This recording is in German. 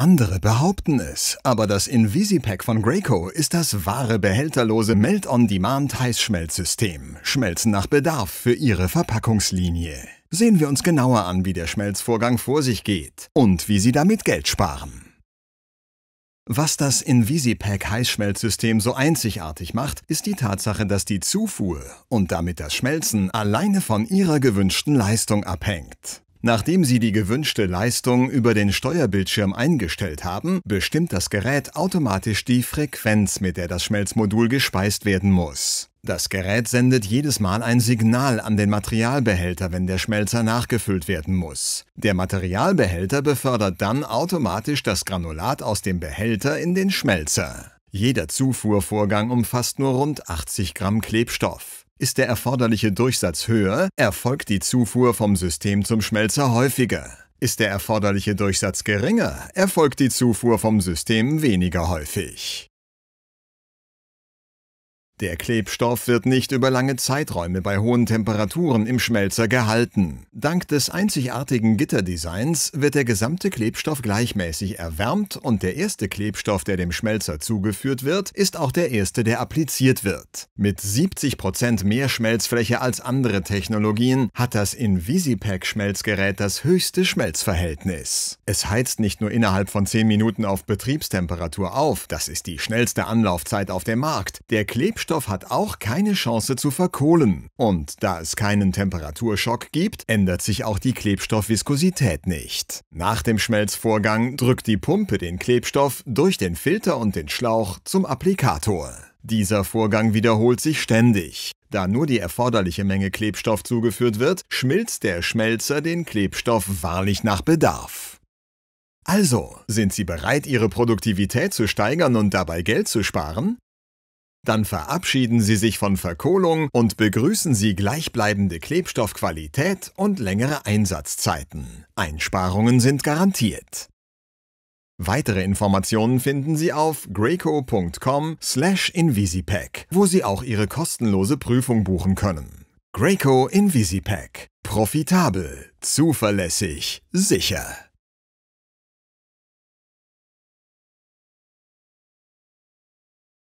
Andere behaupten es, aber das Invisipack von Graco ist das wahre behälterlose Melt-on-Demand-Heißschmelzsystem. Schmelzen nach Bedarf für Ihre Verpackungslinie. Sehen wir uns genauer an, wie der Schmelzvorgang vor sich geht und wie Sie damit Geld sparen. Was das Invisipack Heißschmelzsystem so einzigartig macht, ist die Tatsache, dass die Zufuhr und damit das Schmelzen alleine von ihrer gewünschten Leistung abhängt. Nachdem Sie die gewünschte Leistung über den Steuerbildschirm eingestellt haben, bestimmt das Gerät automatisch die Frequenz, mit der das Schmelzmodul gespeist werden muss. Das Gerät sendet jedes Mal ein Signal an den Materialbehälter, wenn der Schmelzer nachgefüllt werden muss. Der Materialbehälter befördert dann automatisch das Granulat aus dem Behälter in den Schmelzer. Jeder Zufuhrvorgang umfasst nur rund 80 Gramm Klebstoff. Ist der erforderliche Durchsatz höher, erfolgt die Zufuhr vom System zum Schmelzer häufiger. Ist der erforderliche Durchsatz geringer, erfolgt die Zufuhr vom System weniger häufig. Der Klebstoff wird nicht über lange Zeiträume bei hohen Temperaturen im Schmelzer gehalten. Dank des einzigartigen Gitterdesigns wird der gesamte Klebstoff gleichmäßig erwärmt und der erste Klebstoff, der dem Schmelzer zugeführt wird, ist auch der erste, der appliziert wird. Mit 70% Prozent mehr Schmelzfläche als andere Technologien hat das Invisipack-Schmelzgerät das höchste Schmelzverhältnis. Es heizt nicht nur innerhalb von 10 Minuten auf Betriebstemperatur auf, das ist die schnellste Anlaufzeit auf dem Markt. Der Klebstoff Treibstoff hat auch keine Chance zu verkohlen. Und da es keinen Temperaturschock gibt, ändert sich auch die Klebstoffviskosität nicht. Nach dem Schmelzvorgang drückt die Pumpe den Klebstoff durch den Filter und den Schlauch zum Applikator. Dieser Vorgang wiederholt sich ständig. Da nur die erforderliche Menge Klebstoff zugeführt wird, schmilzt der Schmelzer den Klebstoff wahrlich nach Bedarf. Also, sind Sie bereit, Ihre Produktivität zu steigern und dabei Geld zu sparen? Dann verabschieden Sie sich von Verkohlung und begrüßen Sie gleichbleibende Klebstoffqualität und längere Einsatzzeiten. Einsparungen sind garantiert. Weitere Informationen finden Sie auf greco.com/invisipack, wo Sie auch Ihre kostenlose Prüfung buchen können. Greco Invisipack. Profitabel, zuverlässig, sicher.